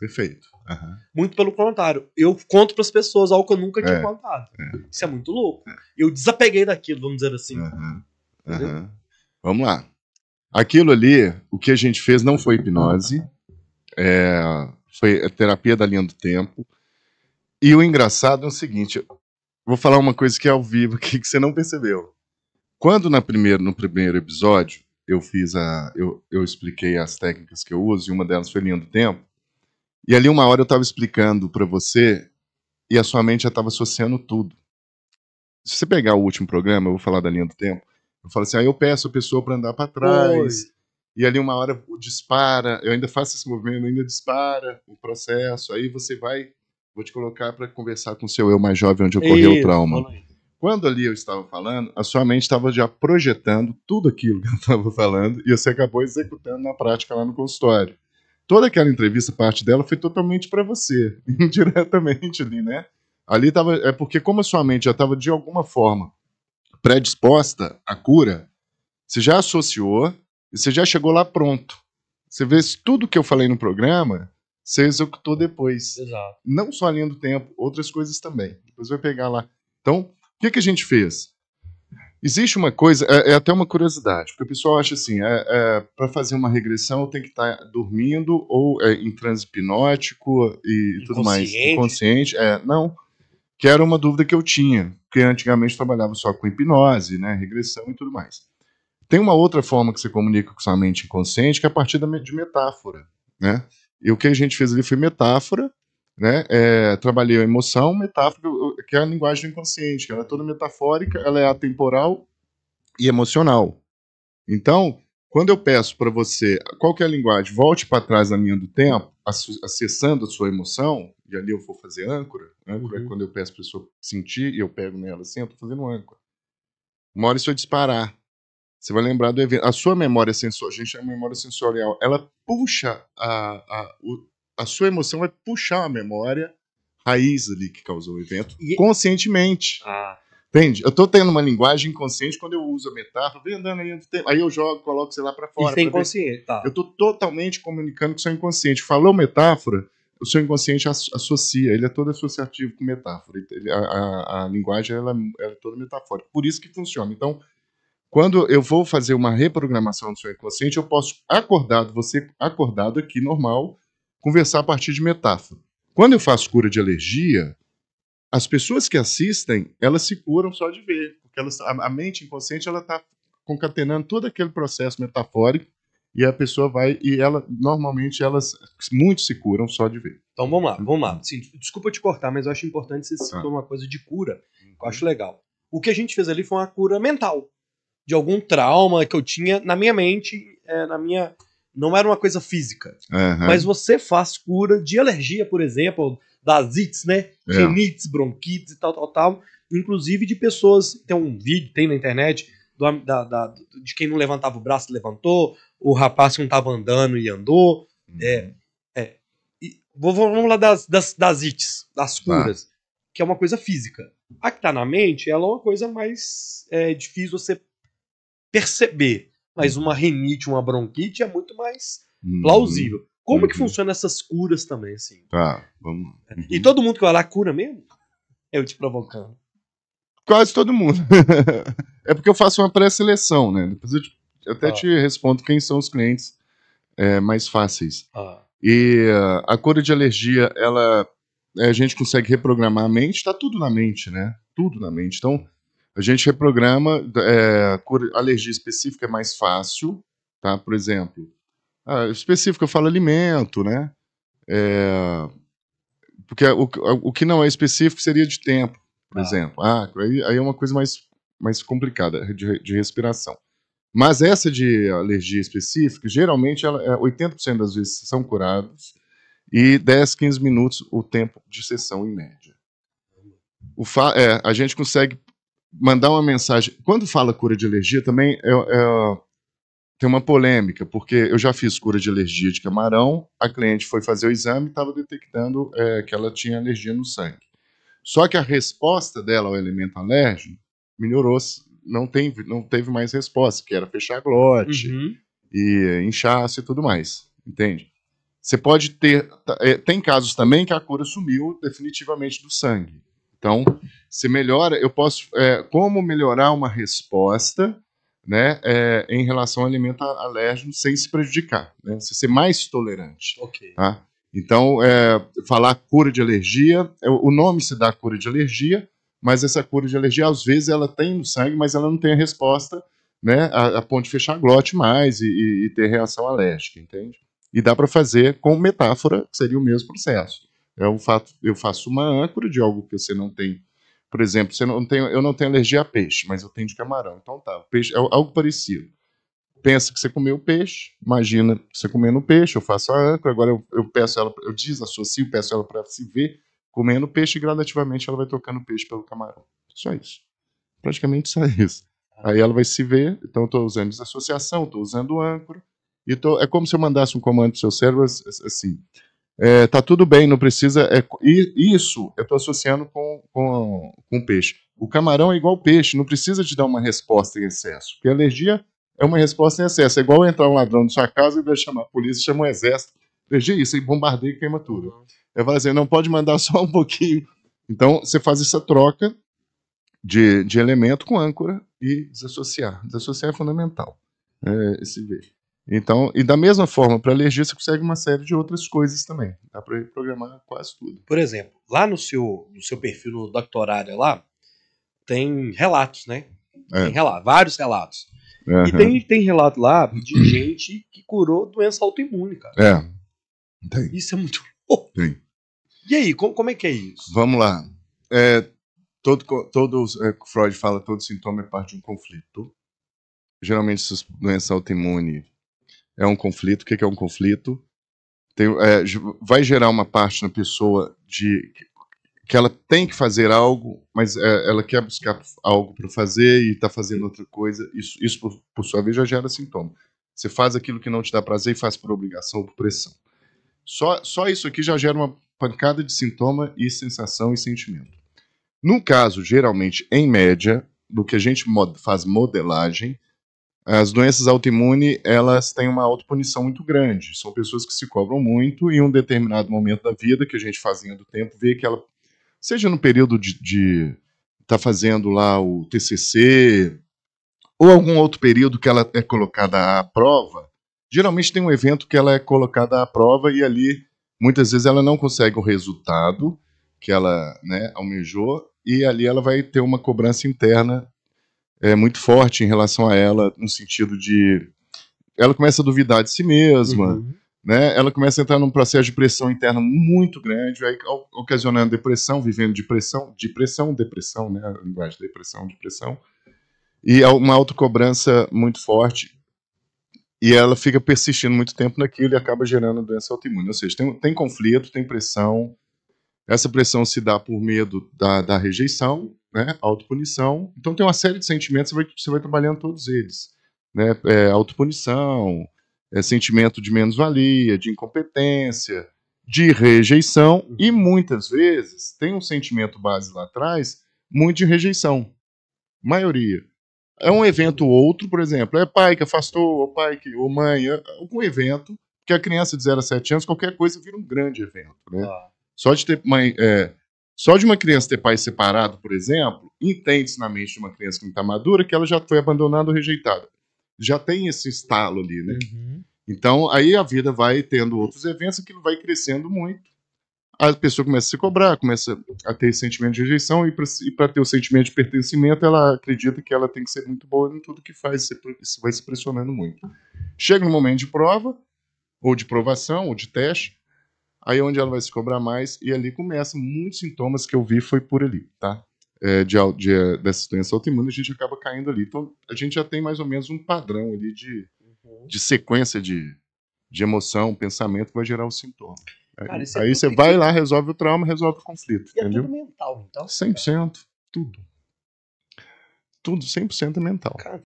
Perfeito. Uhum. Muito pelo contrário. Eu conto para as pessoas algo que eu nunca tinha é, contado. É. Isso é muito louco. É. Eu desapeguei daquilo, vamos dizer assim. Uhum. Uhum. Vamos lá. Aquilo ali, o que a gente fez não foi hipnose, é, foi a terapia da linha do tempo. E o engraçado é o seguinte: vou falar uma coisa que é ao vivo aqui que você não percebeu. Quando na primeira, no primeiro episódio eu fiz a, eu, eu expliquei as técnicas que eu uso e uma delas foi linha do tempo e ali uma hora eu estava explicando para você e a sua mente já estava associando tudo. Se você pegar o último programa, eu vou falar da linha do tempo, eu falo assim, aí ah, eu peço a pessoa para andar para trás. Oi. E ali uma hora dispara, eu ainda faço esse movimento, ainda dispara o processo. Aí você vai, vou te colocar para conversar com o seu eu mais jovem onde ocorreu Isso, o trauma. Quando ali eu estava falando, a sua mente estava já projetando tudo aquilo que eu estava falando e você acabou executando na prática lá no consultório toda aquela entrevista, parte dela, foi totalmente para você, indiretamente ali, né? Ali tava, é porque como a sua mente já estava de alguma forma predisposta à cura, você já associou e você já chegou lá pronto. Você vê se tudo que eu falei no programa, você executou depois. Exato. Não só a linha do tempo, outras coisas também. Depois vai pegar lá. Então, o que, que a gente fez? Existe uma coisa, é, é, até uma curiosidade, porque o pessoal acha assim: é, é, para fazer uma regressão eu tenho que estar tá dormindo ou é em transe hipnótico e tudo mais, inconsciente. É, não, que era uma dúvida que eu tinha, porque antigamente trabalhava só com hipnose, né, regressão e tudo mais. Tem uma outra forma que você comunica com sua mente inconsciente, que é a partir da, de metáfora. Né? E o que a gente fez ali foi metáfora, né, é, trabalhei a emoção, metáfora, que é a linguagem inconsciente, que ela é toda metafórica, ela é atemporal e emocional. Então, quando eu peço para você, qual que é a linguagem? Volte para trás na linha do tempo, acessando a sua emoção, e ali eu vou fazer âncora. Âncora né, uhum. é quando eu peço para a pessoa sentir e eu pego nela assim, eu tô fazendo âncora. Uma hora isso vai disparar. Você vai lembrar do evento. A sua memória sensorial, a gente chama memória sensorial, ela puxa a, a, a sua emoção vai puxar a memória raiz ali que causou o evento, e... conscientemente. Ah. Entende? Eu tô tendo uma linguagem inconsciente quando eu uso a metáfora, vem andando aí, aí eu jogo, coloco, sei lá, para fora. Isso é inconsciente, tá. Eu tô totalmente comunicando com o seu inconsciente. Falou metáfora, o seu inconsciente associa, ele é todo associativo com metáfora. Ele, a, a, a, linguagem ela, ela é toda metafórica. Por isso que funciona. Então, quando eu vou fazer uma reprogramação do seu inconsciente, eu posso acordado, você acordado aqui normal, conversar a partir de metáfora. Quando eu faço cura de alergia, as pessoas que assistem, elas se curam só de ver, porque elas, a, a mente inconsciente ela está concatenando todo aquele processo metafórico e a pessoa vai e ela normalmente elas muito se curam só de ver. Então vamos lá, uhum. vamos lá. Sim, desculpa te cortar, mas eu acho importante você tá. citar ah. uma coisa de cura, que eu acho uhum. legal. O que a gente fez ali foi uma cura mental de algum trauma que eu tinha na minha mente, é, na minha não era uma coisa física. Uhum. Mas você faz cura de alergia, por exemplo, das ites, né? É. Rinites, é. bronquites e tal, tal, tal. Inclusive de pessoas. Tem um vídeo, tem na internet, do, da, da, de quem não levantava o braço, levantou. O rapaz que não estava andando e andou. Uhum. É, é. E, vamos lá das, das, das ites, das tá. curas. Ah. Que é uma coisa física. A que está na mente, ela é uma coisa mais é, difícil você perceber mas uhum. uma renite, uma bronquite é muito mais uhum. plausível. Como uhum. que funcionam essas curas também, assim? Tá, vamos. É. Uhum. E todo mundo que vai lá cura mesmo? Eu te provocando. Quase todo mundo. é porque eu faço uma pré-seleção, né? Depois eu, te, eu até ah. te respondo quem são os clientes é, mais fáceis. Ah. E ah, a cura de alergia, ela é, a gente consegue reprogramar a mente, está tudo na mente, né? Tudo na mente. Então, a gente reprograma, é, alergia específica é mais fácil, tá? Por exemplo, específica específico eu falo alimento, né? É, porque o, o que não é específico seria de tempo, por ah. exemplo. Ah, aí, aí, é uma coisa mais, mais complicada de, de respiração. Mas essa de alergia específica, geralmente ela, 80% é, das vezes são curados e 10, 15 minutos o tempo de sessão em média. O fa é, a gente consegue mandar uma mensagem. Quando fala cura de alergia, também é, é, tem uma polêmica, porque eu já fiz cura de alergia de camarão, a cliente foi fazer o exame e estava detectando é, que ela tinha alergia no sangue. Só que a resposta dela ao elemento alérgico melhorou, não teve, não teve mais resposta, que era fechar glote uhum. e inchaço e tudo mais, entende? Você pode ter. Tá, é, tem casos também que a cura sumiu definitivamente do sangue então, se melhora, eu posso. É, como melhorar uma resposta né, é, em relação ao alimento alérgico sem se prejudicar, né, se ser mais tolerante. Ok. Tá? Então, é, falar cura de alergia, é, o nome se dá cura de alergia, mas essa cura de alergia, às vezes, ela tem no sangue, mas ela não tem a resposta né, a, a ponto de fechar a glote mais e, e, e ter reação alérgica, entende? E dá para fazer com metáfora, que seria o mesmo processo. É o fato, eu faço uma âncora de algo que você não tem. Por exemplo, você não tem, eu não tenho alergia a peixe, mas eu tenho de camarão. Então tá, peixe é algo parecido. Pensa que você comeu peixe, imagina você comendo peixe, eu faço a âncora, agora eu, eu peço ela, eu desassocio, peço ela para se ver comendo peixe e gradativamente ela vai trocando peixe pelo camarão. Só isso. Praticamente só isso. Aí ela vai se ver, então estou usando desassociação, estou usando âncora, e tô, é como se eu mandasse um comando para o seu cérebro assim, é, tá tudo bem, não precisa. É, isso eu estou associando com, com, com peixe. O camarão é igual peixe, não precisa te dar uma resposta em excesso. Porque alergia é uma resposta em excesso. É igual entrar um ladrão na sua casa e vai chamar a polícia, chama o exército. Alergia é isso, e bombardeia e queima tudo. Eu é assim, não pode mandar só um pouquinho. Então você faz essa troca de, de elemento com âncora e desassociar. Desassociar é fundamental. É, esse ver. Então, e da mesma forma, para alergia você consegue uma série de outras coisas também. Dá para programar quase tudo. Por exemplo, lá no seu, no seu perfil no Doctorária lá, tem relatos, né? É. Tem relato, vários relatos. Uhum. E tem, tem relato lá de gente que curou doença autoimune, cara. É. Tem. Isso é muito louco. Tem. E aí, como, como é que é isso? Vamos lá. É, todo, todo é, Freud fala todo sintoma é parte de um conflito. Geralmente essas doenças autoimunes é um conflito, o que é um conflito. Tem, é, vai gerar uma parte na pessoa de que ela tem que fazer algo, mas é, ela quer buscar algo para fazer e está fazendo outra coisa. Isso, isso por, por, sua vez, já gera sintoma. Você faz aquilo que não te dá prazer e faz por obrigação ou por pressão. Só, só isso aqui já gera uma pancada de sintoma e sensação e sentimento. No caso, geralmente, em média, do que a gente mod faz modelagem, as doenças autoimunes, elas têm uma autopunição muito grande. São pessoas que se cobram muito e em um determinado momento da vida, que a gente fazia do tempo, vê que ela, seja no período de estar tá fazendo lá o TCC, ou algum outro período que ela é colocada à prova, geralmente tem um evento que ela é colocada à prova e ali muitas vezes ela não consegue o resultado que ela né, almejou e ali ela vai ter uma cobrança interna é, muito forte em relação a ela, no sentido de. Ela começa a duvidar de si mesma, uhum. né? ela começa a entrar num processo de pressão interna muito grande, aí, ocasionando depressão, vivendo depressão, depressão, depressão, né? A linguagem de depressão, depressão. E é uma autocobrança muito forte. E ela fica persistindo muito tempo naquilo e acaba gerando doença autoimune. Ou seja, tem, tem conflito, tem pressão. Essa pressão se dá por medo da, da rejeição, né? Autopunição. Então tem uma série de sentimentos, você vai, você vai trabalhando todos eles. Né? É, autopunição, é, sentimento de menos-valia, de incompetência, de rejeição, e uhum. muitas vezes tem um sentimento base lá atrás muito de rejeição. Maioria. É um evento ou outro, por exemplo, é pai que afastou, ou pai que, ou mãe, é, é algum evento, que a criança de 0 a 7 anos, qualquer coisa vira um grande evento. Né? Ah. Só de ter mãe, é, só de uma criança ter pai separado, por exemplo, entende-se na mente de uma criança que não está madura que ela já foi abandonada ou rejeitada. Já tem esse estalo ali, né? Uhum. Então, aí a vida vai tendo outros eventos, aquilo vai crescendo muito. A pessoa começa a se cobrar, começa a ter esse sentimento de rejeição, e para ter o sentimento de pertencimento, ela acredita que ela tem que ser muito boa em tudo que faz, e vai se pressionando muito. Chega no momento de prova, ou de provação, ou de teste, aí é onde ela vai se cobrar mais, e ali começa. Muitos sintomas que eu vi foi por ali, tá? É, de, de, eh, dessa doença autoimune, a gente acaba caindo ali. Então, a gente já tem mais ou menos um padrão ali de, uhum. de sequência de, de emoção, pensamento que vai gerar o sintoma. Cara, aí, é aí você que... vai lá, resolve o trauma, resolve o conflito. E entendeu? é tudo mental, então? 100%. Cara. Tudo. Tudo, 100% mental. Cara,